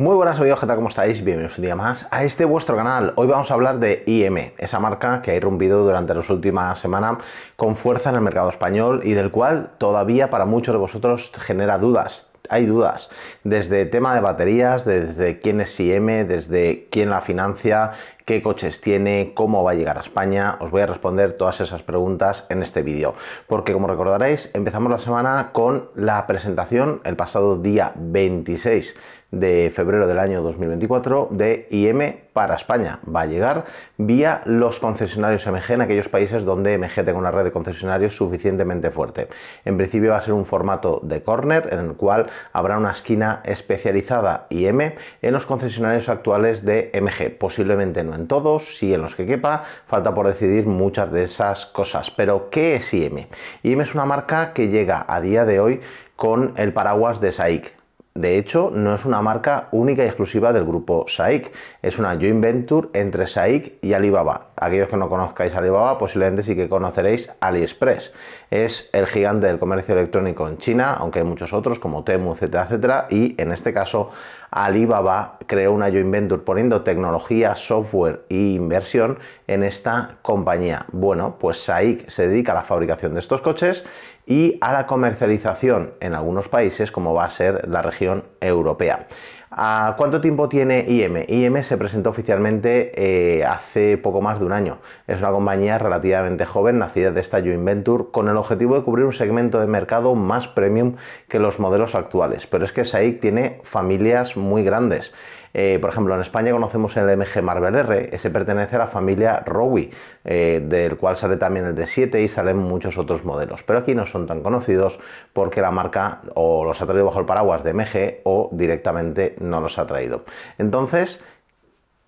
Muy buenas amigos, ¿qué tal? ¿Cómo estáis? Bienvenidos un día más a este vuestro canal. Hoy vamos a hablar de IM, esa marca que ha irrumpido durante las últimas semanas con fuerza en el mercado español y del cual todavía para muchos de vosotros genera dudas hay dudas. Desde tema de baterías, desde quién es IM, desde quién la financia, qué coches tiene, cómo va a llegar a España. Os voy a responder todas esas preguntas en este vídeo, porque como recordaréis, empezamos la semana con la presentación el pasado día 26 de febrero del año 2024 de IM para España. Va a llegar vía los concesionarios MG en aquellos países donde MG tenga una red de concesionarios suficientemente fuerte. En principio va a ser un formato de corner en el cual habrá una esquina especializada IM en los concesionarios actuales de MG, posiblemente no todos, y en los que quepa, falta por decidir muchas de esas cosas. Pero, ¿qué es IM? IM es una marca que llega a día de hoy con el paraguas de SAIC. De hecho, no es una marca única y exclusiva del grupo SAIC, es una joint venture entre SAIC y Alibaba. Aquellos que no conozcáis Alibaba, posiblemente sí que conoceréis AliExpress. Es el gigante del comercio electrónico en China, aunque hay muchos otros como Temu, etcétera, etcétera. Y en este caso, Alibaba creó una joint venture poniendo tecnología, software e inversión en esta compañía. Bueno, pues SAIC se dedica a la fabricación de estos coches y a la comercialización en algunos países, como va a ser la región europea. ¿A cuánto tiempo tiene IM? IM se presentó oficialmente eh, hace poco más de un año. Es una compañía relativamente joven, nacida de esta joint venture, con el objetivo de cubrir un segmento de mercado más premium que los modelos actuales. Pero es que SAIC tiene familias muy grandes. Eh, por ejemplo, en España conocemos el MG Marvel R, ese pertenece a la familia Rowie, eh, del cual sale también el D7 y salen muchos otros modelos, pero aquí no son tan conocidos porque la marca o los ha traído bajo el paraguas de MG o directamente no los ha traído. Entonces,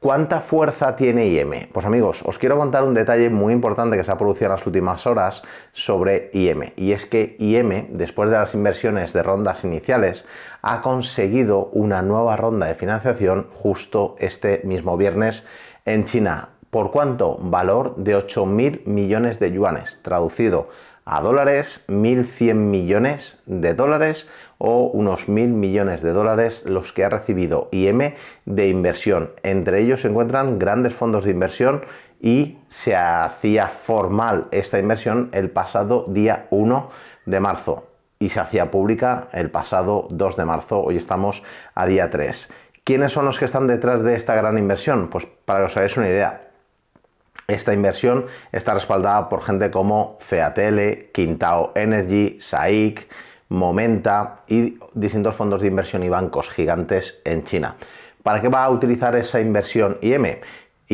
¿Cuánta fuerza tiene IM? Pues amigos, os quiero contar un detalle muy importante que se ha producido en las últimas horas sobre IM. Y es que IM, después de las inversiones de rondas iniciales, ha conseguido una nueva ronda de financiación justo este mismo viernes en China. ¿Por cuánto? Valor de 8.000 millones de yuanes, traducido a dólares, 1.100 millones de dólares o unos 1.000 millones de dólares los que ha recibido IM de inversión. Entre ellos se encuentran grandes fondos de inversión y se hacía formal esta inversión el pasado día 1 de marzo y se hacía pública el pasado 2 de marzo. Hoy estamos a día 3. ¿Quiénes son los que están detrás de esta gran inversión? Pues para que os hagáis una idea, esta inversión está respaldada por gente como CATL, Quintao Energy, SAIC, Momenta y distintos fondos de inversión y bancos gigantes en China. ¿Para qué va a utilizar esa inversión IM?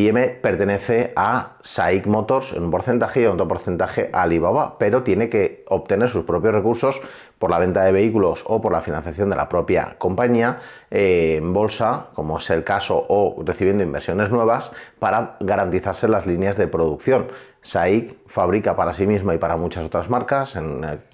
IM pertenece a SAIC Motors en un porcentaje y otro porcentaje a Alibaba, pero tiene que obtener sus propios recursos por la venta de vehículos o por la financiación de la propia compañía eh, en bolsa, como es el caso, o recibiendo inversiones nuevas para garantizarse las líneas de producción. SAIC fabrica para sí misma y para muchas otras marcas, eh,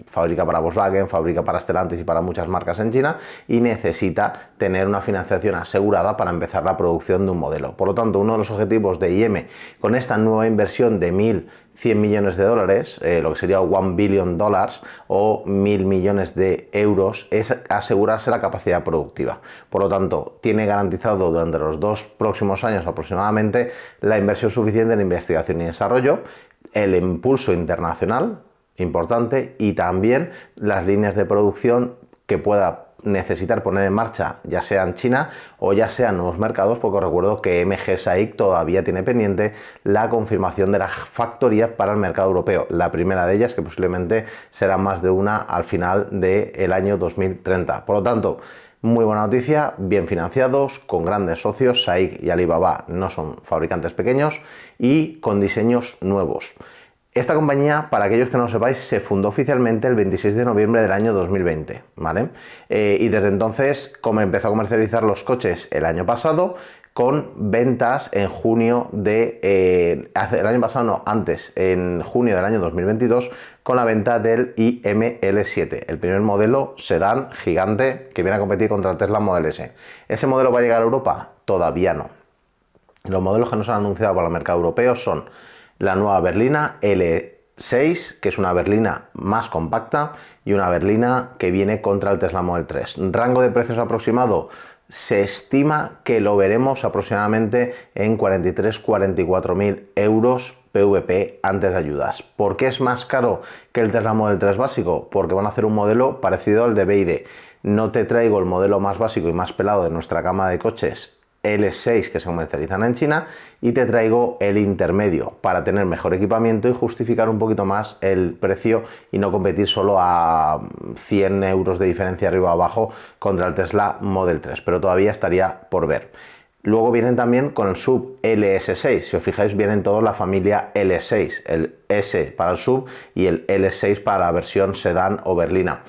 fabrica para Volkswagen, fabrica para Stellantis y para muchas marcas en China y necesita tener una financiación asegurada para empezar la producción de un modelo. Por lo tanto, uno de los objetivos de IM e con esta nueva inversión de 1.000 100 millones de dólares, eh, lo que sería 1 billion dólares o 1.000 millones de euros, es asegurarse la capacidad productiva. Por lo tanto, tiene garantizado durante los dos próximos años aproximadamente la inversión suficiente en investigación y desarrollo, el impulso internacional importante y también las líneas de producción que pueda necesitar poner en marcha, ya sea en China o ya sea en nuevos mercados, porque os recuerdo que MG SAIC todavía tiene pendiente la confirmación de las factorías para el mercado europeo. La primera de ellas, que posiblemente será más de una al final del año 2030. Por lo tanto, muy buena noticia, bien financiados, con grandes socios, SAIC y Alibaba no son fabricantes pequeños y con diseños nuevos. Esta compañía, para aquellos que no lo sepáis, se fundó oficialmente el 26 de noviembre del año 2020, ¿vale? Eh, y desde entonces como empezó a comercializar los coches el año pasado con ventas en junio de... Eh, el año pasado no, antes, en junio del año 2022, con la venta del IML7, el primer modelo sedán gigante que viene a competir contra el Tesla Model S. ¿Ese modelo va a llegar a Europa? Todavía no. Los modelos que nos han anunciado para el mercado europeo son la nueva berlina L6, que es una berlina más compacta y una berlina que viene contra el Tesla Model 3. Rango de precios aproximado se estima que lo veremos aproximadamente en 43-44 mil euros PVP antes de ayudas. ¿Por qué es más caro que el Tesla Model 3 básico? Porque van a hacer un modelo parecido al de BID. No te traigo el modelo más básico y más pelado de nuestra gama de coches L6 que se comercializan en China y te traigo el intermedio para tener mejor equipamiento y justificar un poquito más el precio y no competir solo a 100 mm, euros de diferencia arriba o abajo contra el Tesla Model 3, pero todavía estaría por ver. Luego vienen también con el sub LS6. Si os fijáis, vienen todos la familia L6, el S para el sub y el L6 para la versión sedán o berlina.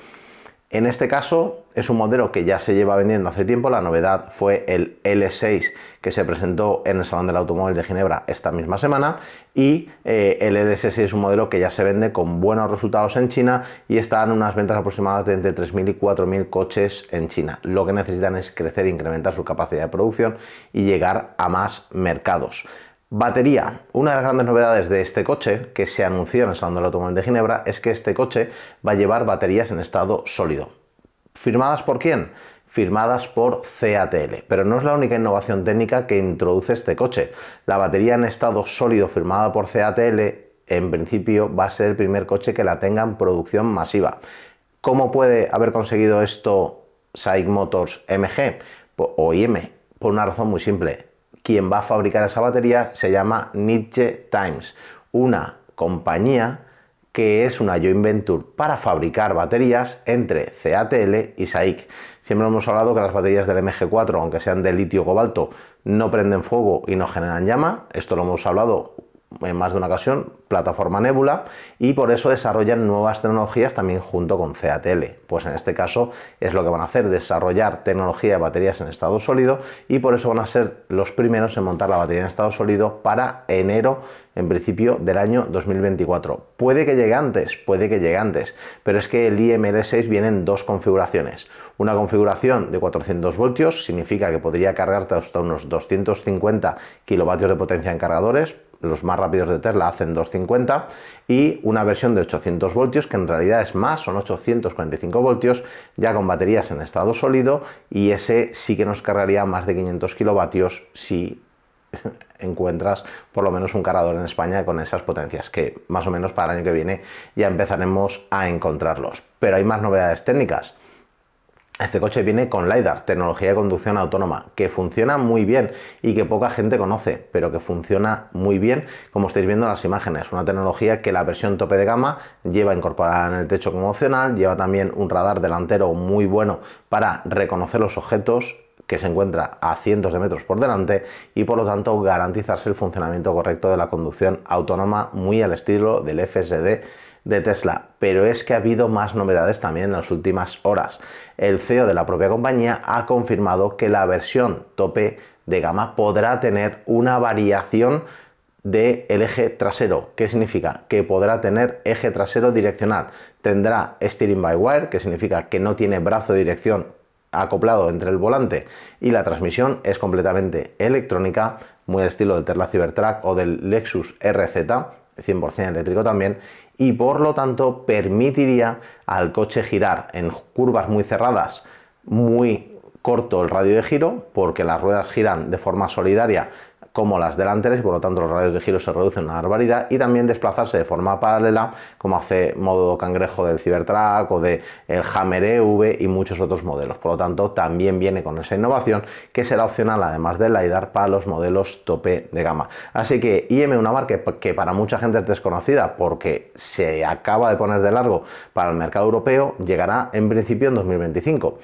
En este caso, es un modelo que ya se lleva vendiendo hace tiempo. La novedad fue el L6 que se presentó en el Salón del Automóvil de Ginebra esta misma semana. Y eh, el LS6 es un modelo que ya se vende con buenos resultados en China y están unas ventas aproximadas de entre 3.000 y 4.000 coches en China. Lo que necesitan es crecer, e incrementar su capacidad de producción y llegar a más mercados. Batería. Una de las grandes novedades de este coche que se anunció en el Salón del Automóvil de Ginebra es que este coche va a llevar baterías en estado sólido. ¿Firmadas por quién? firmadas por CATL. Pero no es la única innovación técnica que introduce este coche. La batería en estado sólido firmada por CATL en principio va a ser el primer coche que la tenga en producción masiva. ¿Cómo puede haber conseguido esto SAIC Motors MG o IM? Por una razón muy simple. Quien va a fabricar esa batería se llama Nietzsche Times, una compañía que es una joint venture para fabricar baterías entre CATL y SAIC. Siempre hemos hablado que las baterías del MG4, aunque sean de litio-cobalto, no prenden fuego y no generan llama. Esto lo hemos hablado en más de una ocasión, plataforma Nebula, y por eso desarrollan nuevas tecnologías también junto con CATL. Pues en este caso es lo que van a hacer, desarrollar tecnología de baterías en estado sólido y por eso van a ser los primeros en montar la batería en estado sólido para enero, en principio, del año 2024. Puede que llegue antes, puede que llegue antes, pero es que el IML6 viene en dos configuraciones. Una configuración de 400 voltios significa que podría cargarte hasta unos 250 kilovatios de potencia en cargadores, los más rápidos de Tesla hacen 250 y una versión de 800 voltios que en realidad es más, son 845 voltios ya con baterías en estado sólido y ese sí que nos cargaría más de 500 kilovatios si encuentras por lo menos un cargador en España con esas potencias, que más o menos para el año que viene ya empezaremos a encontrarlos. Pero hay más novedades técnicas. Este coche viene con LiDAR, tecnología de conducción autónoma, que funciona muy bien y que poca gente conoce, pero que funciona muy bien, como estáis viendo en las imágenes. Una tecnología que la versión tope de gama lleva incorporada en el techo como opcional, lleva también un radar delantero muy bueno para reconocer los objetos que se encuentra a cientos de metros por delante y por lo tanto garantizarse el funcionamiento correcto de la conducción autónoma muy al estilo del FSD de Tesla, pero es que ha habido más novedades también en las últimas horas. El CEO de la propia compañía ha confirmado que la versión tope de gama podrá tener una variación del de eje trasero. ¿Qué significa? Que podrá tener eje trasero direccional. Tendrá steering by wire, que significa que no tiene brazo de dirección acoplado entre el volante y la transmisión es completamente electrónica, muy al estilo del Tesla Cybertruck o del Lexus RZ, 100% eléctrico también, y por lo tanto permitiría al coche girar en curvas muy cerradas, muy corto el radio de giro, porque las ruedas giran de forma solidaria como las delanteras y por lo tanto los radios de giro se reducen una barbaridad y también desplazarse de forma paralela como hace modo cangrejo del Cybertruck o del el Hammer EV y muchos otros modelos. Por lo tanto también viene con esa innovación que será opcional además del LiDAR para los modelos tope de gama. Así que IM, una marca que para mucha gente es desconocida porque se acaba de poner de largo para el mercado europeo, llegará en principio en 2025.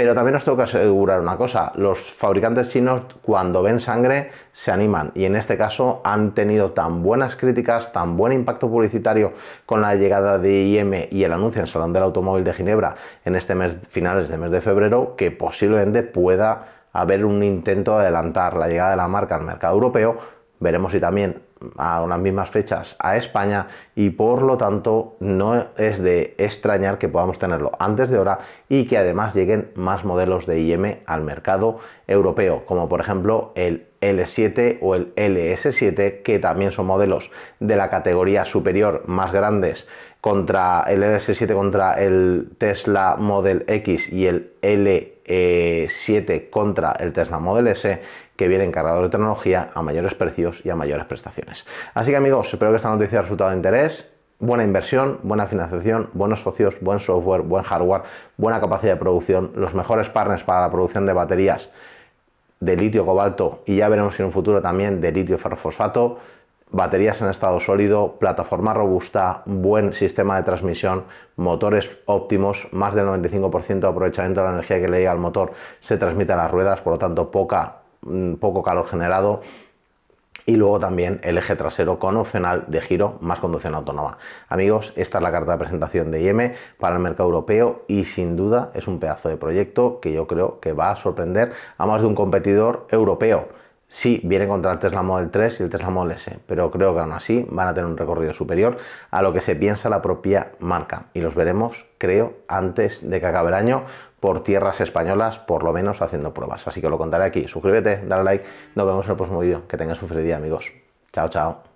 Pero también os tengo que asegurar una cosa, los fabricantes chinos cuando ven sangre se animan y en este caso han tenido tan buenas críticas, tan buen impacto publicitario con la llegada de IM y el anuncio en el Salón del Automóvil de Ginebra en este mes, finales de mes de febrero, que posiblemente pueda haber un intento de adelantar la llegada de la marca al mercado europeo. Veremos si también a unas mismas fechas a España y por lo tanto no es de extrañar que podamos tenerlo antes de hora y que además lleguen más modelos de IM al mercado europeo, como por ejemplo el L7 o el LS7, que también son modelos de la categoría superior más grandes contra el LS7 contra el Tesla Model X y el L7 e contra el Tesla Model S que vienen cargados de tecnología a mayores precios y a mayores prestaciones. Así que amigos, espero que esta noticia haya resultado de interés. Buena inversión, buena financiación, buenos socios, buen software, buen hardware, buena capacidad de producción, los mejores partners para la producción de baterías de litio cobalto y ya veremos en un futuro también de litio ferrofosfato, baterías en estado sólido, plataforma robusta, buen sistema de transmisión, motores óptimos, más del 95% de aprovechamiento de la energía que le llega al motor se transmite a las ruedas, por lo tanto poca poco calor generado y luego también el eje trasero con opcional de giro más conducción autónoma. Amigos, esta es la carta de presentación de IM e para el mercado europeo y sin duda es un pedazo de proyecto que yo creo que va a sorprender a más de un competidor europeo. Sí, viene contra el Tesla Model 3 y el Tesla Model S, pero creo que aún así van a tener un recorrido superior a lo que se piensa la propia marca y los veremos, creo, antes de que acabe el año por tierras españolas, por lo menos haciendo pruebas. Así que lo contaré aquí. Suscríbete, dale like, nos vemos en el próximo vídeo. Que tengas un feliz día, amigos. Chao, chao.